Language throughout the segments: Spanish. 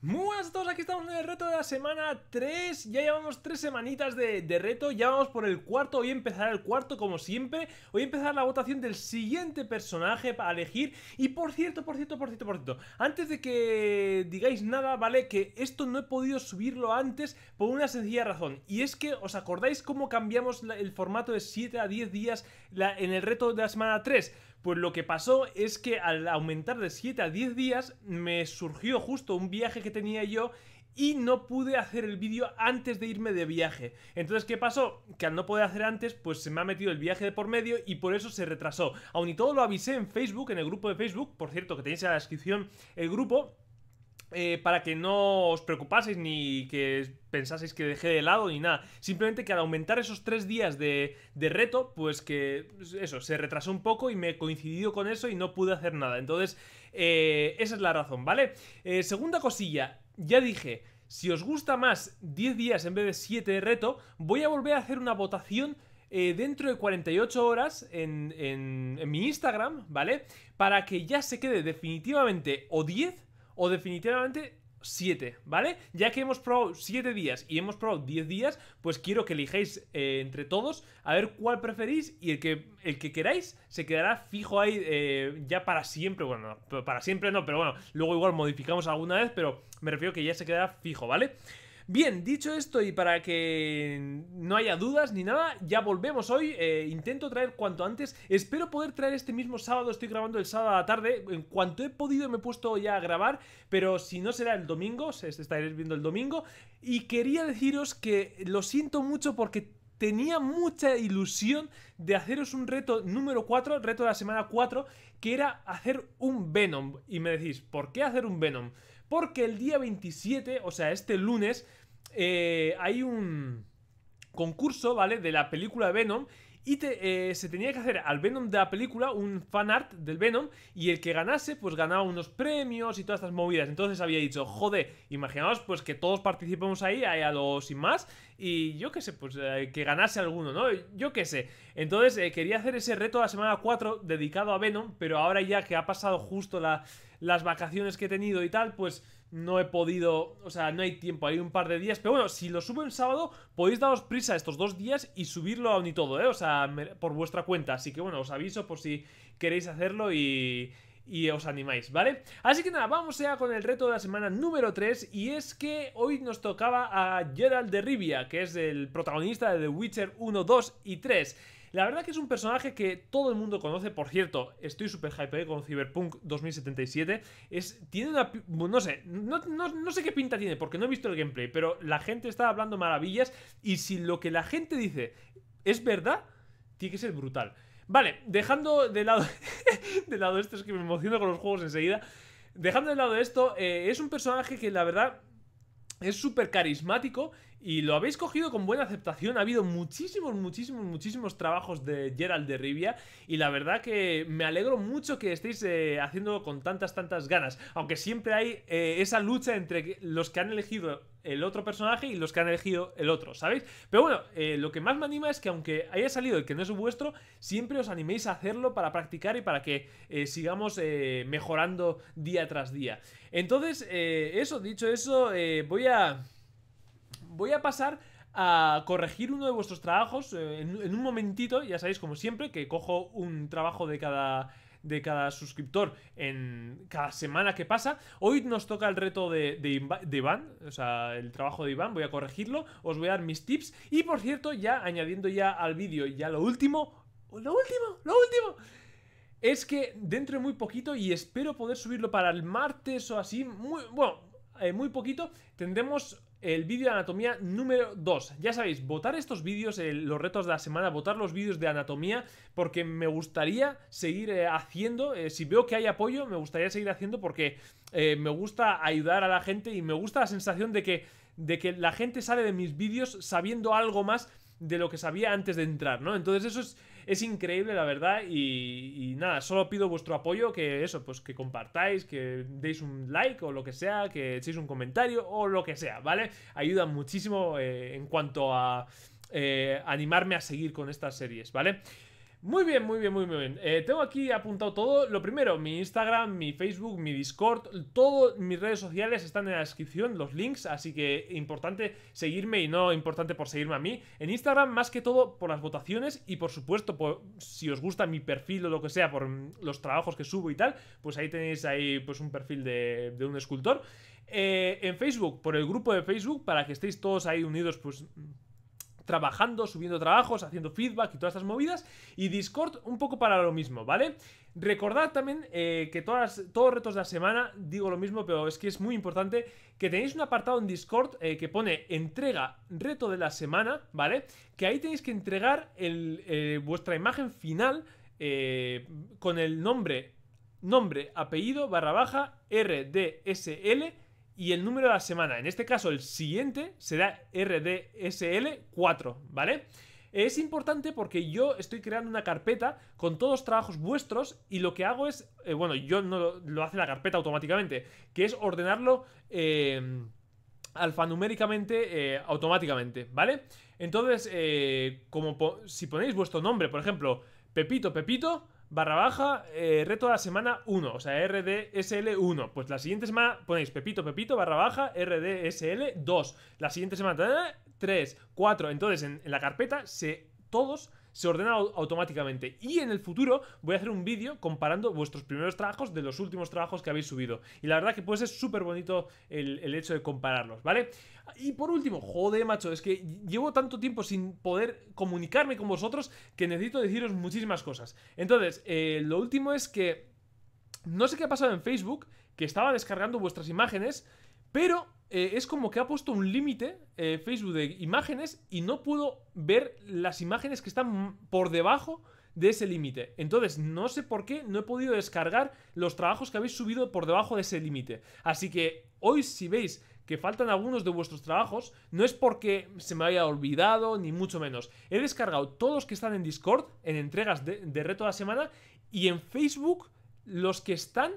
Muy buenas a todos, aquí estamos en el reto de la semana 3 Ya llevamos 3 semanitas de, reto Ya vamos por el cuarto, hoy empezará el cuarto como siempre Hoy empezará la votación del siguiente personaje para elegir Y por cierto, por cierto, por cierto, por cierto Antes de que digáis nada, ¿vale? Que esto no he podido subirlo antes por una sencilla razón Y es que, ¿os acordáis cómo cambiamos el formato de 7 a 10 días en el reto de la semana 3? Pues lo que pasó es que al aumentar de 7 a 10 días me surgió justo un viaje que tenía yo y no pude hacer el vídeo antes de irme de viaje. Entonces, ¿qué pasó? Que al no poder hacer antes, pues se me ha metido el viaje de por medio y por eso se retrasó. Aún y todo lo avisé en Facebook, en el grupo de Facebook, por cierto, que tenéis en la descripción el grupo. Eh, para que no os preocupaseis ni que pensaseis que dejé de lado ni nada. Simplemente que al aumentar esos tres días de, reto, pues que pues eso, se retrasó un poco y me he coincidido con eso y no pude hacer nada. Entonces, eh, esa es la razón, ¿vale? Eh, segunda cosilla, ya dije, si os gusta más 10 días en vez de 7 de reto, voy a volver a hacer una votación dentro de 48 horas en, en, mi Instagram, ¿vale? Para que ya se quede definitivamente o 10 o definitivamente 7, ¿vale? Ya que hemos probado 7 días y hemos probado 10 días, pues quiero que elijáis eh, entre todos a ver cuál preferís y el que, el que queráis se quedará fijo ahí eh, ya para siempre. Bueno, para siempre no, pero bueno, luego igual modificamos alguna vez, pero me refiero que ya se quedará fijo, ¿vale? vale Bien, dicho esto y para que no haya dudas ni nada, ya volvemos hoy. Eh, intento traer cuanto antes. Espero poder traer este mismo sábado. Estoy grabando el sábado a la tarde. En cuanto he podido me he puesto ya a grabar. Pero si no será el domingo, se estaréis viendo el domingo. Y quería deciros que lo siento mucho porque tenía mucha ilusión de haceros un reto número 4, reto de la semana 4, que era hacer un Venom. Y me decís, ¿por qué hacer un Venom? Porque el día 27, o sea, este lunes, eh, hay un concurso, ¿vale? De la película Venom y eh, se tenía que hacer al Venom de la película un fan art del Venom. Y el que ganase, pues ganaba unos premios y todas estas movidas. Entonces había dicho, joder, imaginaos pues que todos participemos ahí, hay a los sin más. Y yo qué sé, pues eh, que ganase alguno, ¿no? Yo qué sé. Entonces eh, quería hacer ese reto la semana 4 dedicado a Venom. Pero ahora ya que ha pasado justo las vacaciones que he tenido y tal, pues no he podido, o sea, no hay tiempo, hay un par de días, pero bueno, si lo subo en sábado, podéis daros prisa estos dos días y subirlo aún y todo, ¿eh? O sea, por vuestra cuenta, así que bueno, os aviso por si queréis hacerlo y, y os animáis, ¿vale? Así que nada, vamos ya con el reto de la semana número 3 y es que hoy nos tocaba a Gerald de Rivia, que es el protagonista de The Witcher 1, 2 y 3. La verdad que es un personaje que todo el mundo conoce. Por cierto, estoy súper hype eh, con Cyberpunk 2077. Es, tiene una... No sé, no, sé qué pinta tiene porque no he visto el gameplay, pero la gente está hablando maravillas y si lo que la gente dice es verdad, tiene que ser brutal. Vale, dejando de lado, de lado esto, es que me emociono con los juegos enseguida. Dejando de lado esto, eh, es un personaje que la verdad es súper carismático y lo habéis cogido con buena aceptación. Ha habido muchísimos, muchísimos, muchísimos trabajos de Gerald de Rivia. Y la verdad que me alegro mucho que estéis eh, haciendo con tantas, tantas ganas. Aunque siempre hay eh, esa lucha entre los que han elegido el otro personaje y los que han elegido el otro, ¿sabéis? Pero bueno, eh, lo que más me anima es que aunque haya salido el que no es vuestro, siempre os animéis a hacerlo para practicar y para que sigamos mejorando día tras día. Entonces, eso, dicho eso, voy a voy a pasar a corregir uno de vuestros trabajos eh, en, un momentito, ya sabéis como siempre que cojo un trabajo de cada de cada suscriptor en cada semana que pasa. Hoy nos toca el reto de, de, Iván, o sea, el trabajo de Iván, voy a corregirlo, os voy a dar mis tips y por cierto, ya añadiendo ya al vídeo ya lo último, lo último, lo último es que dentro de muy poquito, y espero poder subirlo para el martes o así, muy, bueno, eh, muy poquito, tendremos el vídeo de anatomía número 2. Ya sabéis, votar estos vídeos, en eh, los retos de la semana, votar los vídeos de anatomía, porque me gustaría seguir eh, haciendo, eh, si veo que hay apoyo, me gustaría seguir haciendo porque me gusta ayudar a la gente y me gusta la sensación de que, de que la gente sale de mis vídeos sabiendo algo más de lo que sabía antes de entrar, ¿no? Entonces eso es es increíble, la verdad. Y, nada, solo pido vuestro apoyo, que eso, pues que compartáis, que deis un like o lo que sea, que echéis un comentario o lo que sea, ¿vale? Ayuda muchísimo eh, en cuanto a eh, animarme a seguir con estas series, ¿vale? Muy bien, muy bien, muy, bien. Eh, tengo aquí apuntado todo. Lo primero, mi Instagram, mi Facebook, mi Discord, todas mis redes sociales están en la descripción, los links, así que importante seguirme y no importante por seguirme a mí. En Instagram, más que todo, por las votaciones y por supuesto, si os gusta mi perfil o lo que sea, por los trabajos que subo y tal, pues ahí tenéis ahí pues un perfil de, un escultor. Eh, en Facebook, por el grupo de Facebook, para que estéis todos ahí unidos, pues trabajando, subiendo trabajos, haciendo feedback y todas estas movidas. Y Discord un poco para lo mismo, ¿vale? Recordad también eh, que todas, todos los retos de la semana, digo lo mismo, pero es que es muy importante, que tenéis un apartado en Discord eh, que pone entrega reto de la semana, ¿vale? Que ahí tenéis que entregar eh, vuestra imagen final con el nombre, nombre, apellido, barra baja, RDSL y el número de la semana. En este caso, el siguiente será RDSL4, ¿vale? Es importante porque yo estoy creando una carpeta con todos los trabajos vuestros y lo que hago es, eh, bueno, yo no lo, hace la carpeta automáticamente, que es ordenarlo eh, alfanuméricamente eh, automáticamente, ¿vale? Entonces, como si ponéis vuestro nombre, por ejemplo, Pepito, Pepito, barra baja, eh, reto de la semana 1, o sea, RDSL1. Pues la siguiente semana ponéis Pepito Pepito barra baja, RDSL2. La siguiente semana 3, 4. Entonces en, en la carpeta se todos se ordena automáticamente. Y en el futuro voy a hacer un vídeo comparando vuestros primeros trabajos de los últimos trabajos que habéis subido. Y la verdad que pues es súper bonito el, hecho de compararlos, ¿vale? Y por último, joder, macho, es que llevo tanto tiempo sin poder comunicarme con vosotros que necesito deciros muchísimas cosas. Entonces, eh, lo último es que no sé qué ha pasado en Facebook, que estaba descargando vuestras imágenes pero eh, es como que ha puesto un límite eh, Facebook de imágenes y no puedo ver las imágenes que están por debajo de ese límite. Entonces, no sé por qué no he podido descargar los trabajos que habéis subido por debajo de ese límite. Así que hoy si veis que faltan algunos de vuestros trabajos, no es porque se me haya olvidado, ni mucho menos. He descargado todos los que están en Discord, en entregas de, reto de la semana, y en Facebook los que están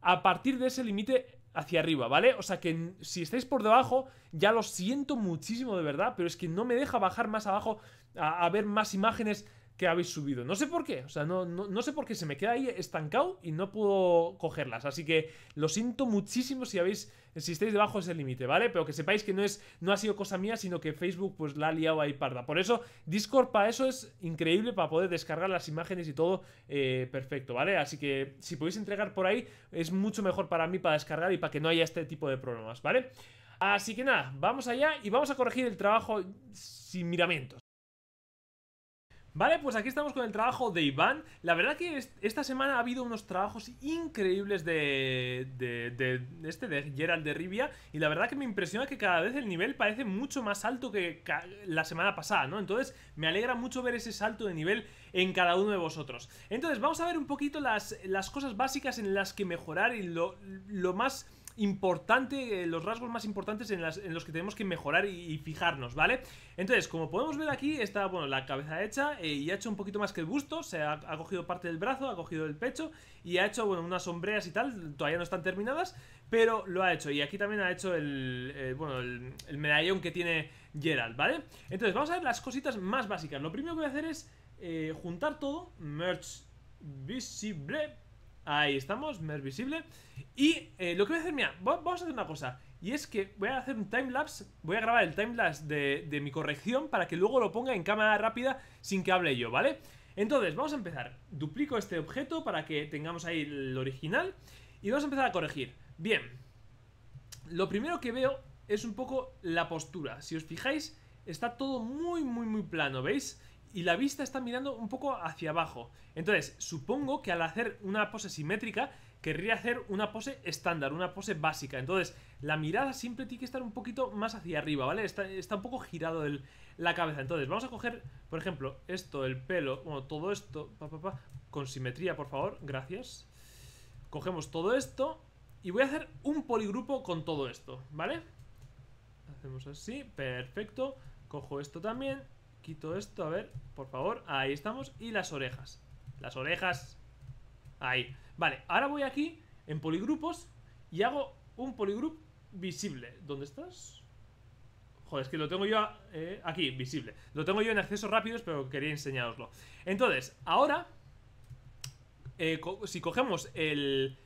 a partir de ese límite hacia arriba, ¿vale? O sea que si estáis por debajo, ya lo siento muchísimo de verdad, pero es que no me deja bajar más abajo a, a ver más imágenes que habéis subido. No sé por qué, o sea, no, no, sé por qué se me queda ahí estancado y no puedo cogerlas. Así que lo siento muchísimo si habéis, si estáis debajo de ese límite, ¿vale? Pero que sepáis que no es, no ha sido cosa mía, sino que Facebook pues la ha liado ahí parda. Por eso, Discord para eso es increíble, para poder descargar las imágenes y todo eh, perfecto, ¿vale? Así que si podéis entregar por ahí, es mucho mejor para mí para descargar y para que no haya este tipo de problemas, ¿vale? Así que nada, vamos allá y vamos a corregir el trabajo sin miramientos. Vale, pues aquí estamos con el trabajo de Iván. La verdad que esta semana ha habido unos trabajos increíbles de, de, de, este, de Gerald de Rivia. Y la verdad que me impresiona que cada vez el nivel parece mucho más alto que la semana pasada, ¿no? Entonces me alegra mucho ver ese salto de nivel en cada uno de vosotros. Entonces vamos a ver un poquito las, las cosas básicas en las que mejorar y lo, lo más importante, eh, los rasgos más importantes en, los que tenemos que mejorar y, fijarnos, ¿vale? Entonces, como podemos ver aquí, está, bueno, la cabeza hecha eh, y ha hecho un poquito más que el busto, se ha, ha, cogido parte del brazo, ha cogido el pecho y ha hecho, bueno, unas sombreras y tal, todavía no están terminadas, pero lo ha hecho. Y aquí también ha hecho el, bueno, el, medallón que tiene Gerald, ¿vale? Entonces, vamos a ver las cositas más básicas. Lo primero que voy a hacer es eh, juntar todo, merge visible, Ahí estamos, más visible. Y eh, lo que voy a hacer, mira, vamos a hacer una cosa. Y es que voy a hacer un timelapse, voy a grabar el timelapse de, de mi corrección para que luego lo ponga en cámara rápida sin que hable yo, ¿vale? Entonces, vamos a empezar. Duplico este objeto para que tengamos ahí el original y vamos a empezar a corregir. Bien, lo primero que veo es un poco la postura. Si os fijáis, está todo muy, muy, muy plano, ¿veis? y la vista está mirando un poco hacia abajo. Entonces, supongo que al hacer una pose simétrica, querría hacer una pose estándar, una pose básica. Entonces, la mirada siempre tiene que estar un poquito más hacia arriba, ¿vale? Está, un poco girado la cabeza. Entonces, vamos a coger, por ejemplo, esto, el pelo, bueno, todo esto, con simetría, por favor, gracias. Cogemos todo esto y voy a hacer un poligrupo con todo esto, ¿vale? Hacemos así, perfecto. Cojo esto también Quito esto, a ver, por favor Ahí estamos, y las orejas Las orejas, ahí Vale, ahora voy aquí en poligrupos Y hago un poligrup visible ¿Dónde estás? Joder, es que lo tengo yo eh, aquí, visible Lo tengo yo en accesos rápidos, pero quería enseñároslo Entonces, ahora eh, Si cogemos el,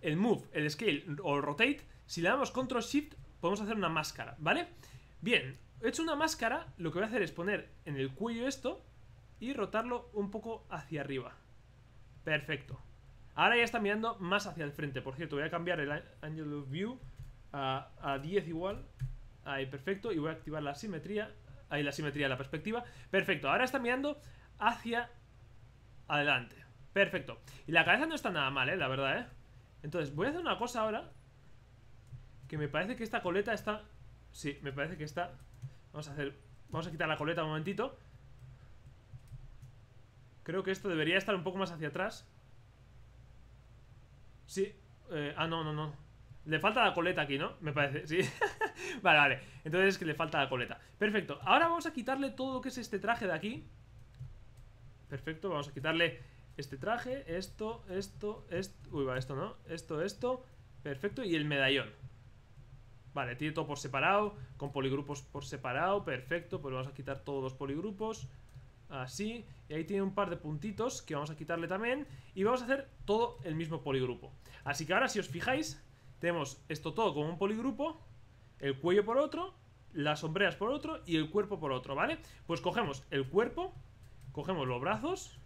el move, el scale o rotate Si le damos control shift, podemos hacer una máscara, ¿vale? Bien, he hecho una máscara, lo que voy a hacer es poner en el cuello esto y rotarlo un poco hacia arriba. Perfecto. Ahora ya está mirando más hacia el frente. Por cierto, voy a cambiar el Angle of View a, 10 igual. Ahí, perfecto. Y voy a activar la simetría. Ahí la simetría, de la perspectiva. Perfecto. Ahora está mirando hacia adelante. Perfecto. Y la cabeza no está nada mal, ¿eh? La verdad, ¿eh? Entonces, voy a hacer una cosa ahora. Que me parece que esta coleta está... Sí, me parece que está Vamos a hacer... Vamos a quitar la coleta un momentito. Creo que esto debería estar un poco más hacia atrás. Sí. Eh, ah, no, no, no. Le falta la coleta aquí, ¿no? Me parece, sí. vale, vale. Entonces es que le falta la coleta. Perfecto. Ahora vamos a quitarle todo lo que es este traje de aquí. Perfecto, vamos a quitarle este traje, esto, esto, esto... Uy, va, esto no. Esto, esto. Perfecto. Y el medallón. Vale, tiene todo por separado, con poligrupos por separado, perfecto, pues vamos a quitar todos los poligrupos, así, y ahí tiene un par de puntitos que vamos a quitarle también, y vamos a hacer todo el mismo poligrupo. Así que ahora, si os fijáis, tenemos esto todo como un poligrupo, el cuello por otro, las sombreras por otro y el cuerpo por otro, ¿vale? Pues cogemos el cuerpo, cogemos los brazos,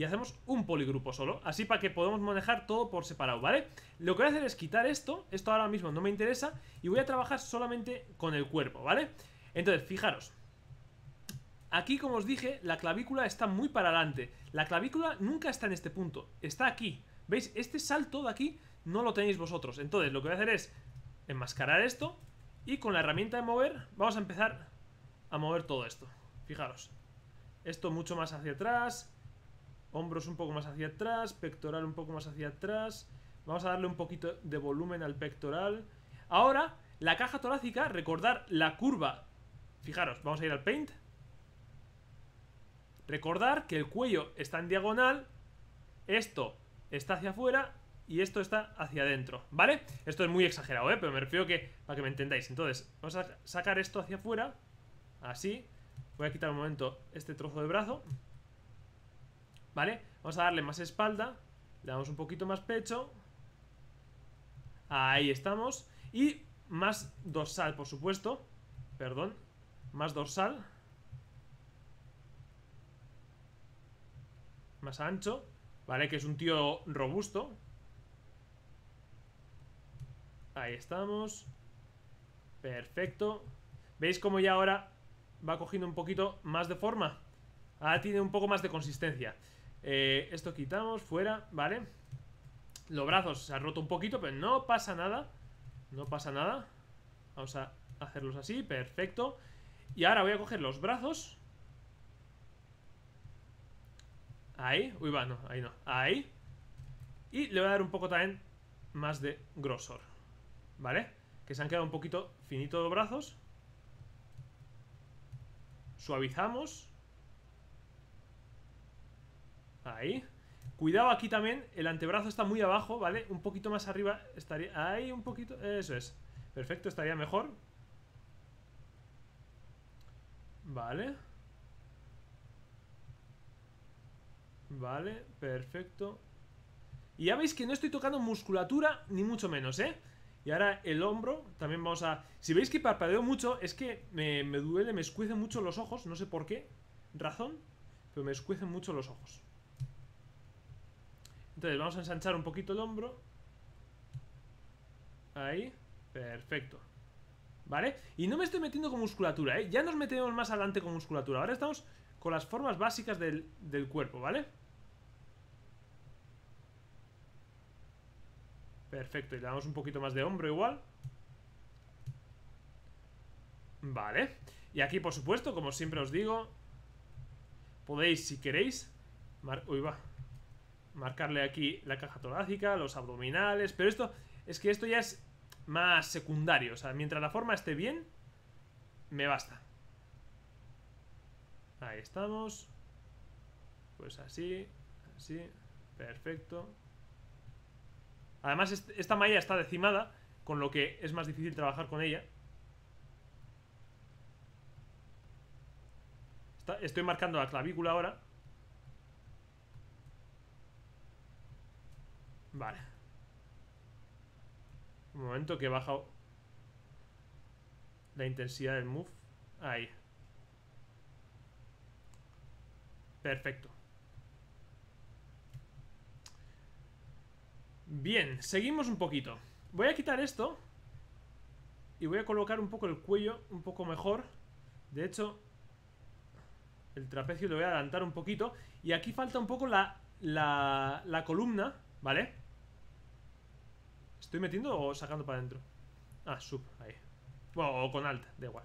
y hacemos un poligrupo solo, así para que podamos manejar todo por separado, ¿vale? Lo que voy a hacer es quitar esto, esto ahora mismo no me interesa, y voy a trabajar solamente con el cuerpo, ¿vale? Entonces, fijaros, aquí como os dije, la clavícula está muy para adelante, la clavícula nunca está en este punto, está aquí, ¿veis? Este salto de aquí no lo tenéis vosotros, entonces lo que voy a hacer es enmascarar esto, y con la herramienta de mover, vamos a empezar a mover todo esto, fijaros, esto mucho más hacia atrás, hombros un poco más hacia atrás, pectoral un poco más hacia atrás. Vamos a darle un poquito de volumen al pectoral. Ahora, la caja torácica, recordar la curva. Fijaros, vamos a ir al paint. Recordar que el cuello está en diagonal, esto está hacia afuera y esto está hacia adentro, ¿vale? Esto es muy exagerado, ¿eh? Pero me refiero que, para que me entendáis. Entonces, vamos a sacar esto hacia afuera, así. Voy a quitar un momento este trozo de brazo. ¿Vale? Vamos a darle más espalda. Le damos un poquito más pecho. Ahí estamos. Y más dorsal, por supuesto. Perdón. Más dorsal. Más ancho. ¿Vale? Que es un tío robusto. Ahí estamos. Perfecto. ¿Veis cómo ya ahora va cogiendo un poquito más de forma? Ahora tiene un poco más de consistencia. Eh, esto quitamos, fuera, ¿vale? Los brazos se han roto un poquito, pero no pasa nada. No pasa nada. Vamos a hacerlos así, perfecto. Y ahora voy a coger los brazos. Ahí, uy va, no, ahí no, ahí. Y le voy a dar un poco también más de grosor, ¿vale? Que se han quedado un poquito finitos los brazos. Suavizamos. Ahí. Cuidado aquí también, el antebrazo está muy abajo, ¿vale? Un poquito más arriba estaría... Ahí un poquito... Eso es. Perfecto, estaría mejor. Vale. Vale, perfecto. Y ya veis que no estoy tocando musculatura, ni mucho menos, ¿eh? Y ahora el hombro, también vamos a... Si veis que parpadeo mucho, es que me, duele, me escuecen mucho los ojos, no sé por qué razón, pero me escuecen mucho los ojos. Entonces vamos a ensanchar un poquito el hombro. Ahí. Perfecto. ¿Vale? Y no me estoy metiendo con musculatura, ¿eh? Ya nos metemos más adelante con musculatura. Ahora estamos con las formas básicas del, cuerpo, ¿vale? Perfecto, y le damos un poquito más de hombro igual. Vale. Y aquí, por supuesto, como siempre os digo, podéis, si queréis... Mar... Uy, va marcarle aquí la caja torácica, los abdominales, pero esto es que esto ya es más secundario, o sea, mientras la forma esté bien, me basta. Ahí estamos. Pues así, así, perfecto. Además, esta malla está decimada, con lo que es más difícil trabajar con ella. estoy marcando la clavícula ahora. Vale. Un momento que he bajado la intensidad del move. Ahí. Perfecto. Bien, seguimos un poquito. Voy a quitar esto. Y voy a colocar un poco el cuello un poco mejor. De hecho, el trapecio lo voy a adelantar un poquito. Y aquí falta un poco la, la, la columna, ¿vale? ¿Estoy metiendo o sacando para adentro? Ah, sub, ahí. Bueno, o con alt, da igual.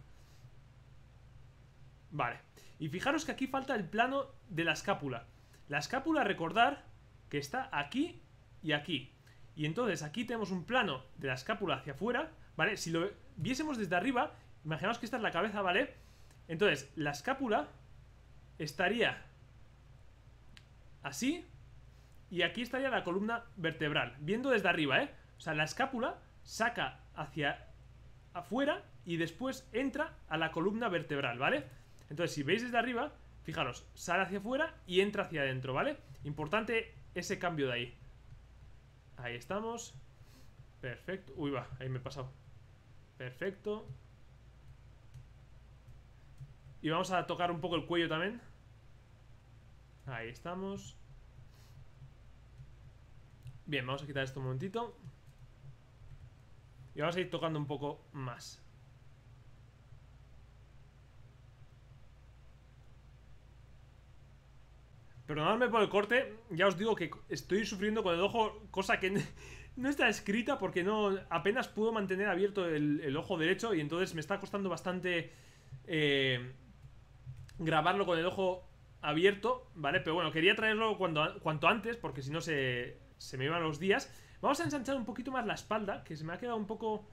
Vale. Y fijaros que aquí falta el plano de la escápula. La escápula, recordar que está aquí y aquí. Y entonces aquí tenemos un plano de la escápula hacia afuera, ¿vale? Si lo viésemos desde arriba, imaginaos que esta es la cabeza, ¿vale? Entonces, la escápula estaría así y aquí estaría la columna vertebral, viendo desde arriba, ¿eh? O sea, la escápula saca hacia afuera y después entra a la columna vertebral, ¿vale? Entonces, si veis desde arriba, fijaros, sale hacia afuera y entra hacia adentro, ¿vale? Importante ese cambio de ahí. Ahí estamos. Perfecto. Uy, va, ahí me he pasado. Perfecto. Y vamos a tocar un poco el cuello también. Ahí estamos. Bien, vamos a quitar esto un momentito. Y vamos a ir tocando un poco más. Perdonadme por el corte, ya os digo que estoy sufriendo con el ojo, cosa que no está escrita porque no apenas puedo mantener abierto el, ojo derecho y entonces me está costando bastante eh, grabarlo con el ojo abierto, ¿vale? Pero bueno, quería traerlo cuando, cuanto antes porque si no se, se me iban los días. Vamos a ensanchar un poquito más la espalda, que se me ha quedado un poco...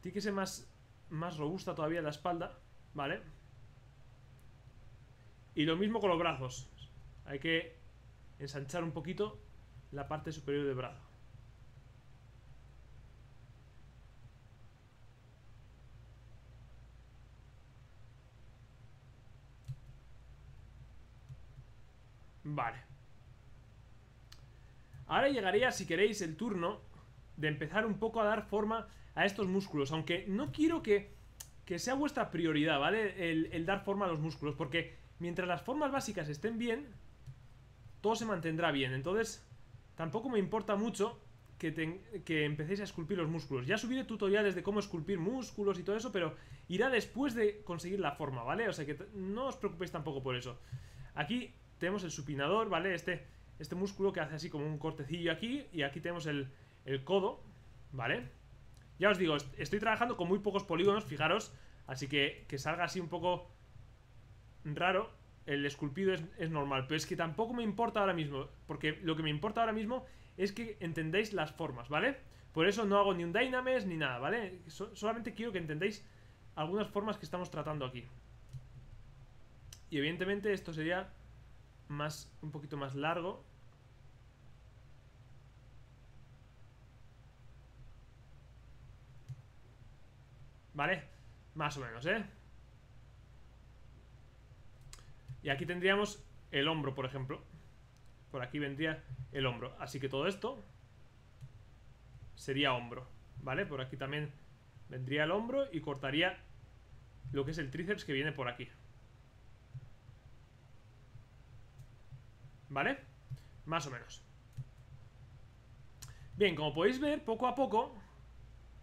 Tiene que ser más, más robusta todavía la espalda, ¿vale? Y lo mismo con los brazos. Hay que ensanchar un poquito la parte superior del brazo. Vale. Ahora llegaría, si queréis, el turno de empezar un poco a dar forma a estos músculos. Aunque no quiero que, sea vuestra prioridad, ¿vale? El, dar forma a los músculos. Porque mientras las formas básicas estén bien, todo se mantendrá bien. Entonces, tampoco me importa mucho que, que, empecéis a esculpir los músculos. Ya subiré tutoriales de cómo esculpir músculos y todo eso, pero irá después de conseguir la forma, ¿vale? O sea que no os preocupéis tampoco por eso. Aquí tenemos el supinador, ¿vale? Este este músculo que hace así como un cortecillo aquí y aquí tenemos el, codo, ¿vale? Ya os digo, estoy trabajando con muy pocos polígonos, fijaros, así que que salga así un poco raro, el esculpido es, normal, pero es que tampoco me importa ahora mismo, porque lo que me importa ahora mismo es que entendéis las formas, ¿vale? Por eso no hago ni un Dynames ni nada, ¿vale? solamente quiero que entendéis algunas formas que estamos tratando aquí. Y evidentemente esto sería más un poquito más largo, ¿Vale? Más o menos, ¿eh? Y aquí tendríamos el hombro, por ejemplo. Por aquí vendría el hombro. Así que todo esto sería hombro, ¿vale? Por aquí también vendría el hombro y cortaría lo que es el tríceps que viene por aquí. ¿Vale? Más o menos. Bien, como podéis ver, poco a poco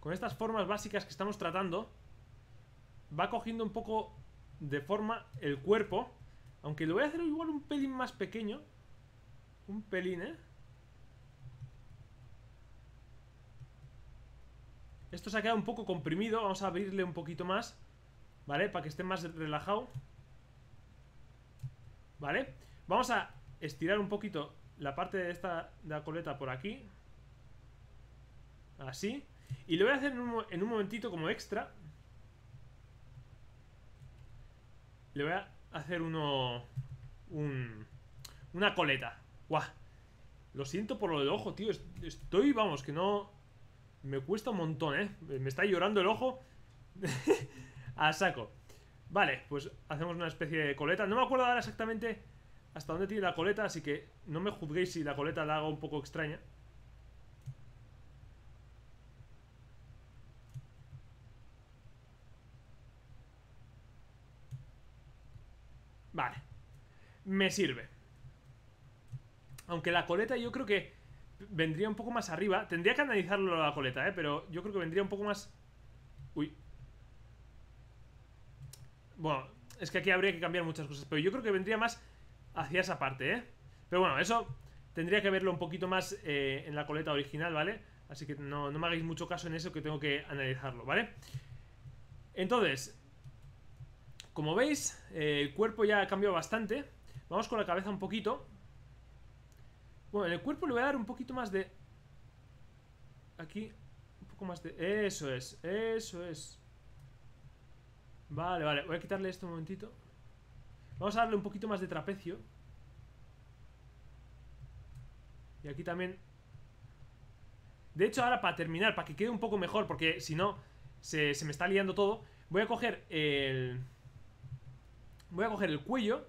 con estas formas básicas que estamos tratando, va cogiendo un poco de forma el cuerpo. Aunque lo voy a hacer igual un pelín más pequeño. Un pelín, ¿eh? Esto se ha quedado un poco comprimido. Vamos a abrirle un poquito más. ¿Vale? Para que esté más relajado. ¿Vale? Vamos a estirar un poquito la parte de esta coleta por aquí. Así. Y lo voy a hacer en un, momentito como extra. Le voy a hacer uno... Un, una coleta. ¡Guau! Lo siento por lo del ojo, tío. Estoy, vamos, que no... Me cuesta un montón, ¿eh? Me está llorando el ojo. a saco. Vale, pues hacemos una especie de coleta. No me acuerdo ahora exactamente hasta dónde tiene la coleta, así que no me juzguéis si la coleta la hago un poco extraña. me sirve. Aunque la coleta yo creo que vendría un poco más arriba. Tendría que analizarlo la coleta, ¿eh? Pero yo creo que vendría un poco más... Uy. Bueno, es que aquí habría que cambiar muchas cosas. Pero yo creo que vendría más hacia esa parte, ¿eh? Pero bueno, eso tendría que verlo un poquito más eh, en la coleta original, ¿vale? Así que no, no me hagáis mucho caso en eso que tengo que analizarlo, ¿vale? Entonces, como veis, eh, el cuerpo ya ha cambiado bastante. Vamos con la cabeza un poquito. Bueno, en el cuerpo le voy a dar un poquito más de... Aquí, un poco más de... Eso es, eso es. Vale, vale, voy a quitarle esto un momentito. Vamos a darle un poquito más de trapecio. Y aquí también... De hecho, ahora para terminar, para que quede un poco mejor, porque si no, se, me está liando todo, voy a coger el... Voy a coger el cuello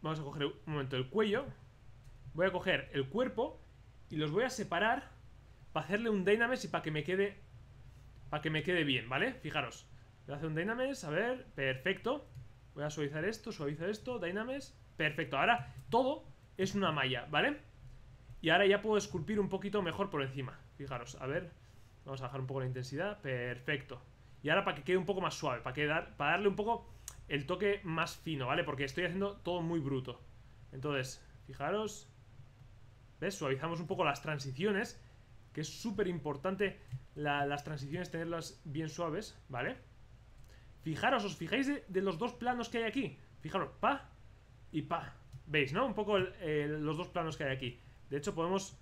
Vamos a coger un momento el cuello. Voy a coger el cuerpo y los voy a separar para hacerle un Dynames y para que me quede para que me quede bien, ¿vale? Fijaros. Voy a hacer un Dynames, a ver, perfecto. Voy a suavizar esto, suavizar esto, Dynames, perfecto. Ahora todo es una malla, ¿vale? Y ahora ya puedo esculpir un poquito mejor por encima. Fijaros, a ver, vamos a bajar un poco la intensidad, perfecto. Y ahora para que quede un poco más suave, para, para darle un poco el toque más fino, ¿vale? Porque estoy haciendo todo muy bruto. Entonces, fijaros, ¿ves? Suavizamos un poco las transiciones, que es súper importante las transiciones tenerlas bien suaves, ¿vale? Fijaros, os fijáis de, los dos planos que hay aquí. Fijaros, pa y pa. ¿Veis, no? Un poco los dos planos que hay aquí. De hecho, podemos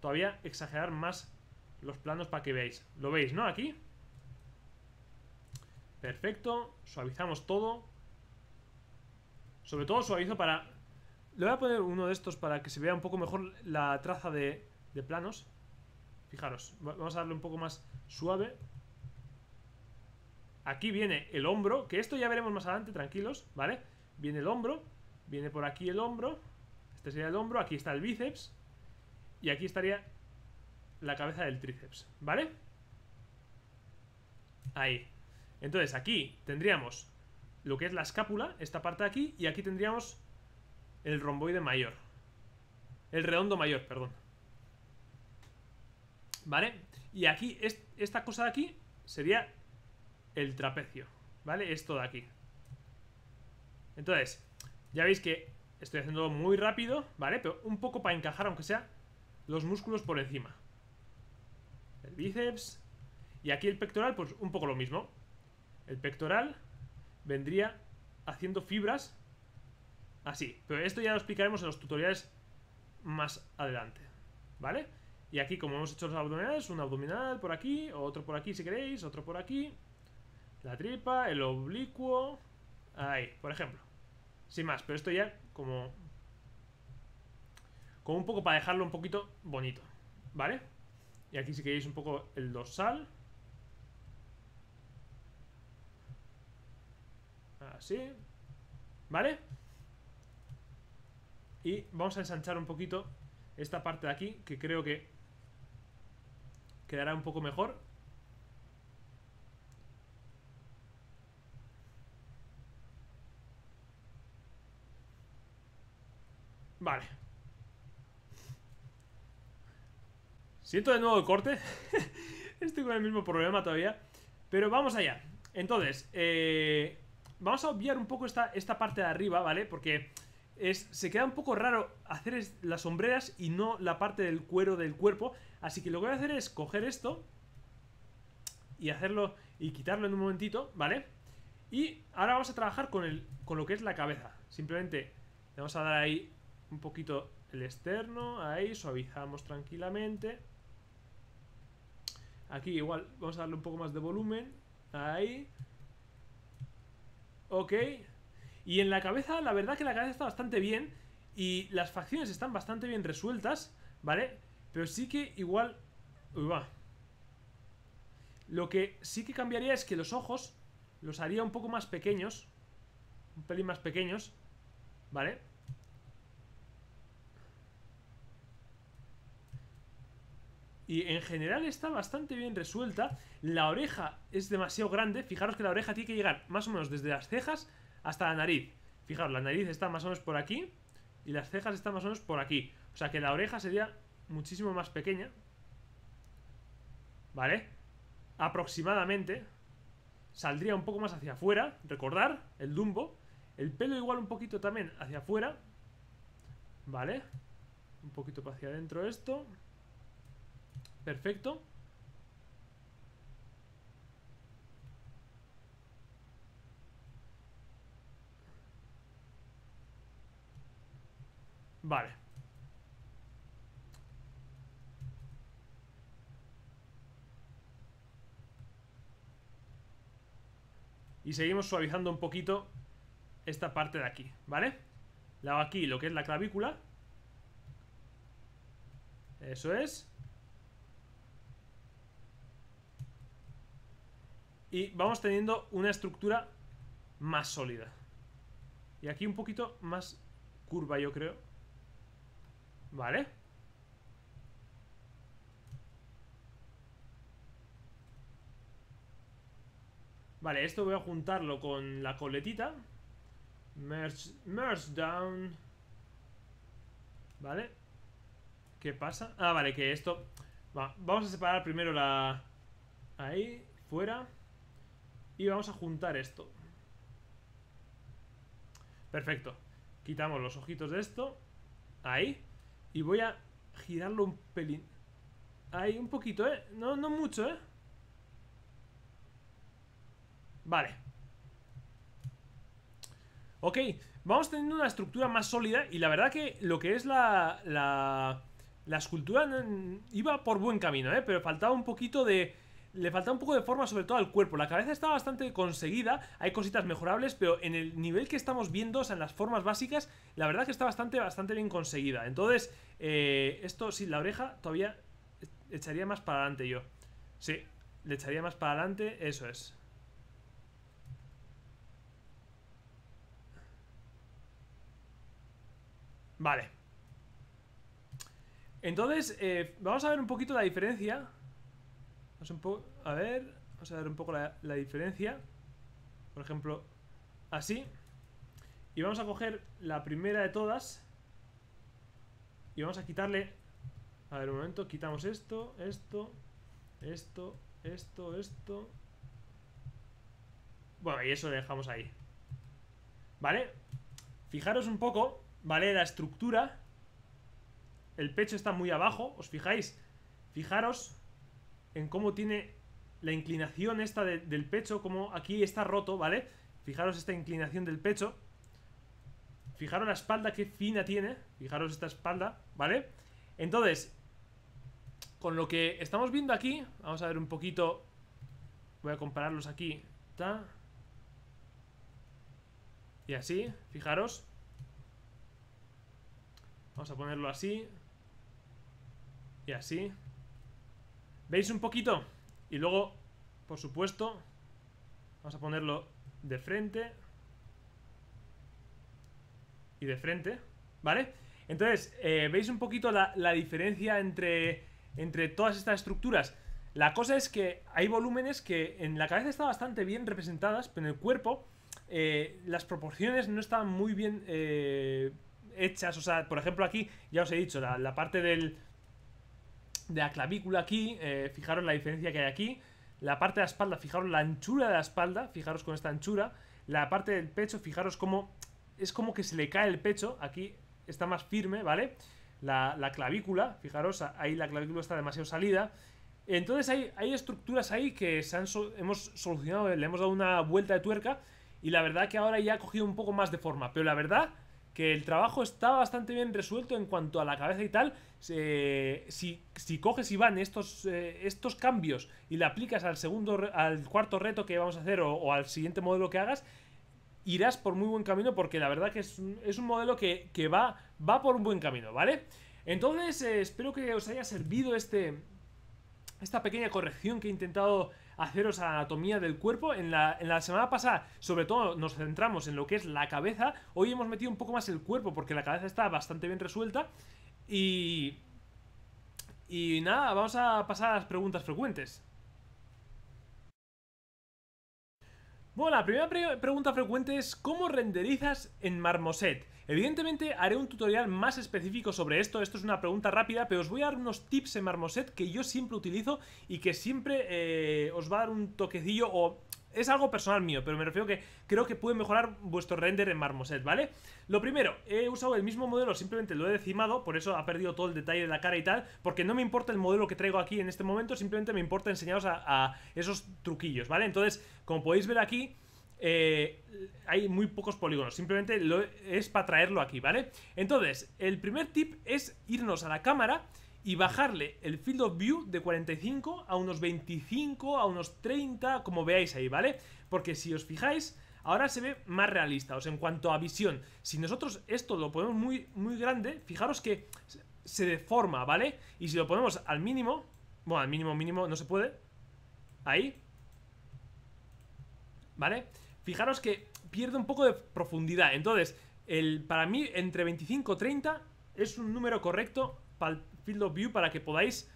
todavía exagerar más los planos para que veáis. ¿Lo veis, no? Aquí. Perfecto. Suavizamos todo. Sobre todo suavizo para... Le voy a poner uno de estos para que se vea un poco mejor la traza de, de planos. Fijaros, vamos a darle un poco más suave. Aquí viene el hombro, que esto ya veremos más adelante, tranquilos, ¿vale? Viene el hombro, viene por aquí el hombro, este sería el hombro, aquí está el bíceps y aquí estaría la cabeza del tríceps, ¿vale? Ahí. Entonces aquí tendríamos lo que es la escápula, esta parte de aquí, y aquí tendríamos el romboide mayor. El redondo mayor, perdón. ¿Vale? Y aquí, esta cosa de aquí sería el trapecio, ¿vale? Esto de aquí. Entonces, ya veis que estoy haciendo muy rápido, ¿vale? Pero un poco para encajar, aunque sea, los músculos por encima. El bíceps. Y aquí el pectoral, pues un poco lo mismo. El pectoral vendría haciendo fibras así. Pero esto ya lo explicaremos en los tutoriales más adelante, ¿vale? Y aquí, como hemos hecho los abdominales, un abdominal por aquí, otro por aquí si queréis, otro por aquí. La tripa, el oblicuo, ahí, por ejemplo. Sin más, pero esto ya como... Como un poco para dejarlo un poquito bonito, ¿vale? Y aquí si queréis un poco el dorsal... Así. ¿Vale? Y vamos a ensanchar un poquito esta parte de aquí, que creo que quedará un poco mejor. Vale. Siento de nuevo el corte. Estoy con el mismo problema todavía. Pero vamos allá. Entonces, eh, vamos a obviar un poco esta, esta parte de arriba, ¿vale? Porque se queda un poco raro hacer las sombreras y no la parte del cuero del cuerpo. Así que lo que voy a hacer es coger esto y hacerlo y quitarlo en un momentito, ¿vale? Y ahora vamos a trabajar con, el, con lo que es la cabeza. Simplemente le vamos a dar ahí un poquito el externo, ahí, suavizamos tranquilamente. Aquí igual vamos a darle un poco más de volumen, ahí. Ok. Y en la cabeza, la verdad que la cabeza está bastante bien. Y las facciones están bastante bien resueltas, ¿vale? Pero sí que igual... Uy, va. Lo que sí que cambiaría es que los ojos los haría un poco más pequeños. Un pelín más pequeños, ¿vale? y en general está bastante bien resuelta. La oreja es demasiado grande. Fijaros que la oreja tiene que llegar más o menos desde las cejas hasta la nariz. Fijaros, la nariz está más o menos por aquí y las cejas están más o menos por aquí. O sea que la oreja sería muchísimo más pequeña. ¿Vale? Aproximadamente saldría un poco más hacia afuera, recordar, el Dumbo. El pelo igual un poquito también hacia afuera. ¿Vale? Un poquito hacia adentro esto. Perfecto. Vale. Y seguimos suavizando un poquito esta parte de aquí, ¿vale? la aquí lo que es la clavícula. Eso es. y vamos teniendo una estructura más sólida. Y aquí un poquito más curva, yo creo. ¿Vale? Vale, esto voy a juntarlo con la coletita. Merge, merge down. ¿Vale? ¿Qué pasa? Ah, vale, que esto... vamos a separar primero la... Ahí, fuera... Y vamos a juntar esto. Perfecto. Quitamos los ojitos de esto. Ahí. Y voy a girarlo un pelín. Ahí, un poquito, ¿eh? No, no mucho, ¿eh? Vale. Ok, vamos teniendo una estructura más sólida y la verdad que lo que es la, la, la escultura iba por buen camino, ¿eh? pero faltaba un poquito de, le falta un poco de forma sobre todo al cuerpo. La cabeza está bastante conseguida, hay cositas mejorables, pero en el nivel que estamos viendo, o sea, en las formas básicas, la verdad que está bastante, bastante bien conseguida. Entonces, eh, esto sí la oreja todavía echaría más para adelante yo. Sí, le echaría más para adelante, eso es. Vale. Entonces, eh, vamos a ver un poquito la diferencia Vamos a ver, vamos a ver un poco la, la diferencia. Por ejemplo, así. Y vamos a coger la primera de todas. Y vamos a quitarle... A ver, un momento. Quitamos esto, esto, esto, esto, esto. Bueno, y eso lo dejamos ahí. ¿Vale? Fijaros un poco, ¿vale? La estructura. El pecho está muy abajo, ¿os fijáis? Fijaros en cómo tiene la inclinación esta del pecho, como aquí está roto, ¿vale? Fijaros esta inclinación del pecho. Fijaros la espalda, qué fina tiene. Fijaros esta espalda, ¿vale? Entonces, con lo que estamos viendo aquí, vamos a ver un poquito... Voy a compararlos aquí. Y así, fijaros. Vamos a ponerlo así. Y así. ¿Veis un poquito? Y luego, por supuesto, vamos a ponerlo de frente. Y de frente, ¿vale? Entonces, eh, ¿veis un poquito la, diferencia entre, entre todas estas estructuras? La cosa es que hay volúmenes que en la cabeza están bastante bien representadas, pero en el cuerpo eh, las proporciones no están muy bien eh, hechas. O sea, por ejemplo aquí, ya os he dicho, la parte del, de la clavícula aquí, eh, fijaros la diferencia que hay aquí, la parte de la espalda, fijaros la anchura de la espalda, fijaros con esta anchura, la parte del pecho, fijaros cómo es como que se le cae el pecho, aquí está más firme, ¿vale? La, clavícula, fijaros, ahí la clavícula está demasiado salida. Entonces hay, hay estructuras ahí que hemos solucionado, le hemos dado una vuelta de tuerca y la verdad que ahora ya ha cogido un poco más de forma, pero la verdad que el trabajo está bastante bien resuelto en cuanto a la cabeza y tal. si, si, coges, y estos, eh, estos cambios y le aplicas al segundo, al cuarto reto que vamos a hacer o, al siguiente modelo que hagas, irás por muy buen camino porque la verdad que es un, es un modelo que, va, va por un buen camino, ¿vale? Entonces, eh, espero que os haya servido este, esta pequeña corrección que he intentado haceros la anatomía del cuerpo. En la, semana pasada, sobre todo, nos centramos en lo que es la cabeza. Hoy hemos metido un poco más el cuerpo porque la cabeza está bastante bien resuelta. Y... Y nada, vamos a pasar a las preguntas frecuentes. Bueno, la primera pregunta frecuente es ¿Cómo renderizas en Marmoset? Evidentemente haré un tutorial más específico sobre esto, esto es una pregunta rápida, pero os voy a dar unos tips en Marmoset que yo siempre utilizo y que siempre eh, os va a dar un toquecillo o es algo personal mío, pero me refiero que creo que puede mejorar vuestro render en Marmoset, ¿vale? Lo primero, he usado el mismo modelo, simplemente lo he decimado, por eso ha perdido todo el detalle de la cara y tal, porque no me importa el modelo que traigo aquí en este momento, simplemente me importa enseñaros a esos truquillos, ¿vale? Entonces, como podéis ver aquí... Eh, hay muy pocos polígonos. Simplemente es para traerlo aquí, ¿vale? Entonces, el primer tip es irnos a la cámara y bajarle el field of view de 45 a unos 25, a unos 30, como veáis ahí, ¿vale? Porque si os fijáis, ahora se ve más realista, o sea, en cuanto a visión. Si nosotros esto lo ponemos muy, muy grande, fijaros que se deforma, ¿vale? Y si lo ponemos al mínimo, bueno, al mínimo mínimo no se puede, ahí, ¿vale? fijaros que pierde un poco de profundidad. Entonces, el, para mí, entre 25 y 30 es un número correcto para el Field of View para que podáis...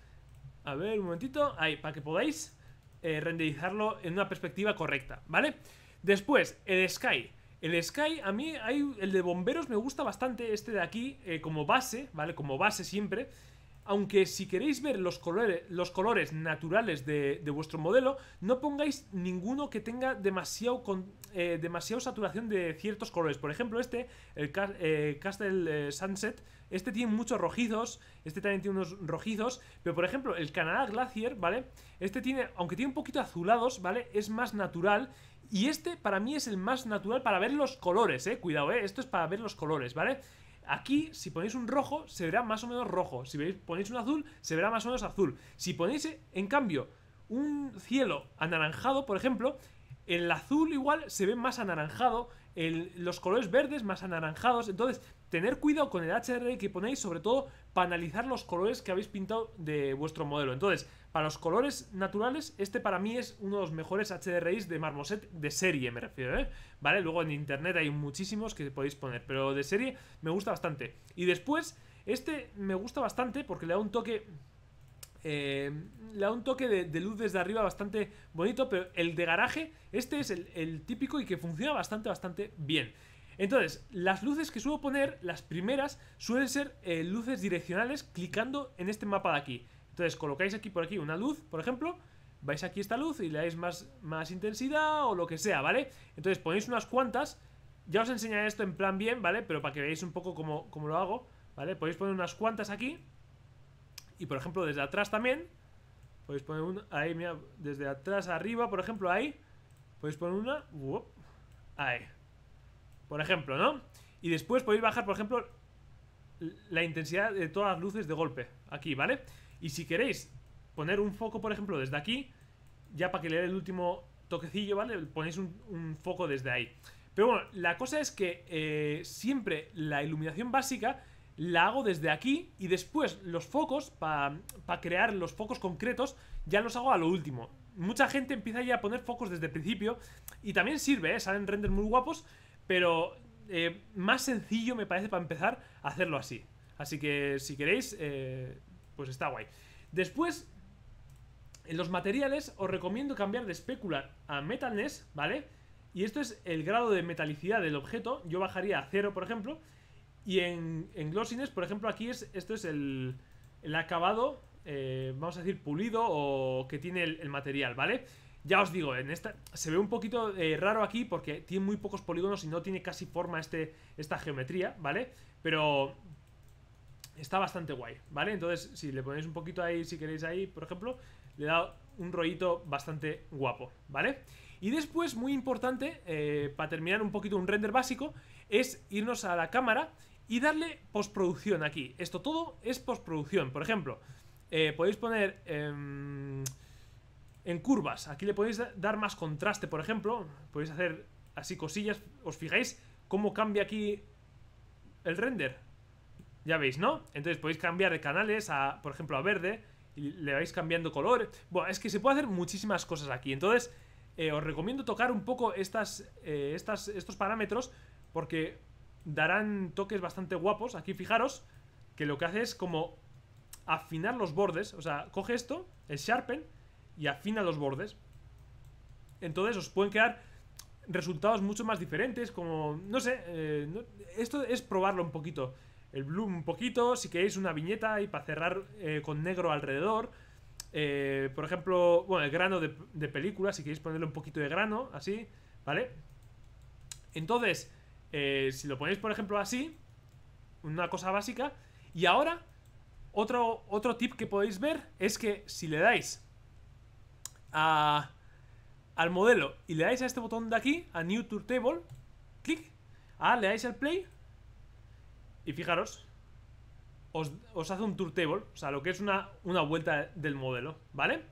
A ver, un momentito. Ahí, para que podáis eh, renderizarlo en una perspectiva correcta, ¿vale? Después, el Sky. El Sky, a mí, hay, el de bomberos me gusta bastante, este de aquí, eh, como base, ¿vale? Como base siempre aunque si queréis ver los colores, los colores naturales de, vuestro modelo, no pongáis ninguno que tenga demasiado, eh, saturación de ciertos colores. Por ejemplo, este, el eh, Castle eh, Sunset, este tiene muchos rojizos, este también tiene unos rojizos, pero por ejemplo, el Canadá Glacier, ¿vale? Este tiene, aunque tiene un poquito azulados, ¿vale? Es más natural y este para mí es el más natural para ver los colores, ¿eh? Cuidado, ¿eh? Esto es para ver los colores, ¿vale? Aquí, si ponéis un rojo, se verá más o menos rojo. Si ponéis un azul, se verá más o menos azul. Si ponéis, en cambio, un cielo anaranjado, por ejemplo, el azul igual se ve más anaranjado, los colores verdes más anaranjados. Entonces, tener cuidado con el HR que ponéis, sobre todo para analizar los colores que habéis pintado de vuestro modelo. Entonces, para los colores naturales, este para mí es uno de los mejores HDRIs de Marmoset de serie, me refiero, ¿eh? ¿Vale? Luego en internet hay muchísimos que podéis poner, pero de serie me gusta bastante. Y después, este me gusta bastante porque le da un toque... Eh, le da un toque de, luz desde arriba bastante bonito, pero el de garaje, este es el, típico y que funciona bastante, bastante bien. Entonces, las luces que suelo poner, las primeras, suelen ser eh, luces direccionales clicando en este mapa de aquí. Entonces colocáis aquí por aquí una luz, por ejemplo, vais aquí esta luz y le dais más, más intensidad o lo que sea, ¿vale? Entonces ponéis unas cuantas, ya os enseñaré esto en plan bien, ¿vale? Pero para que veáis un poco cómo, lo hago, ¿vale? Podéis poner unas cuantas aquí y por ejemplo desde atrás también, podéis poner una, ahí, mira, desde atrás arriba, por ejemplo, ahí, podéis poner una, uop, ahí, por ejemplo, ¿no? Y después podéis bajar, por ejemplo, la intensidad de todas las luces de golpe, aquí, ¿vale? vale y si queréis poner un foco, por ejemplo, desde aquí, ya para que le dé el último toquecillo, ¿vale? Ponéis un, foco desde ahí. Pero bueno, la cosa es que eh, siempre la iluminación básica la hago desde aquí y después los focos, para crear los focos concretos, ya los hago a lo último. Mucha gente empieza ya a poner focos desde el principio y también sirve, ¿eh? salen renders muy guapos, pero eh, más sencillo me parece para empezar a hacerlo así. Así que si queréis, eh, pues está guay. Después, en los materiales os recomiendo cambiar de Specular a Metalness, ¿vale? Y esto es el grado de metalicidad del objeto. Yo bajaría a cero por ejemplo. Y en, Glossiness, por ejemplo, aquí es esto es el, el acabado, eh, vamos a decir, pulido o que tiene el, material, ¿vale? Ya os digo, en esta se ve un poquito eh, raro aquí porque tiene muy pocos polígonos y no tiene casi forma este, esta geometría, ¿vale? Pero Está bastante guay, ¿vale? Entonces, si le ponéis un poquito ahí, si queréis ahí, por ejemplo, le da un rollito bastante guapo, ¿vale? Y después, muy importante, eh, para terminar un poquito un render básico, es irnos a la cámara y darle postproducción aquí. Esto todo es postproducción. Por ejemplo, eh, podéis poner em, en curvas. Aquí le podéis dar más contraste, por ejemplo. Podéis hacer así cosillas. ¿Os fijáis cómo cambia aquí el render? Ya veis, ¿no? Entonces podéis cambiar de canales a, por ejemplo, a verde y le vais cambiando color. Bueno, es que se puede hacer muchísimas cosas aquí. Entonces, eh, os recomiendo tocar un poco estas, eh, estas, estos parámetros porque darán toques bastante guapos. Aquí fijaros que lo que hace es como afinar los bordes. O sea, coge esto, el sharpen y afina los bordes. Entonces os pueden quedar resultados mucho más diferentes, como, no sé, eh, esto es probarlo un poquito el blue un poquito. Si queréis una viñeta y para cerrar eh, con negro alrededor. Eh, por ejemplo, bueno, el grano de, película, si queréis ponerle un poquito de grano, así, ¿vale? Entonces, eh, si lo ponéis, por ejemplo, así, una cosa básica. Y ahora, otro, otro tip que podéis ver es que si le dais a, al modelo y le dais a este botón de aquí, a New Tour Table, clic, ah, le dais al play, y fijaros, os, hace un tour o sea, lo que es una, vuelta del modelo, ¿vale?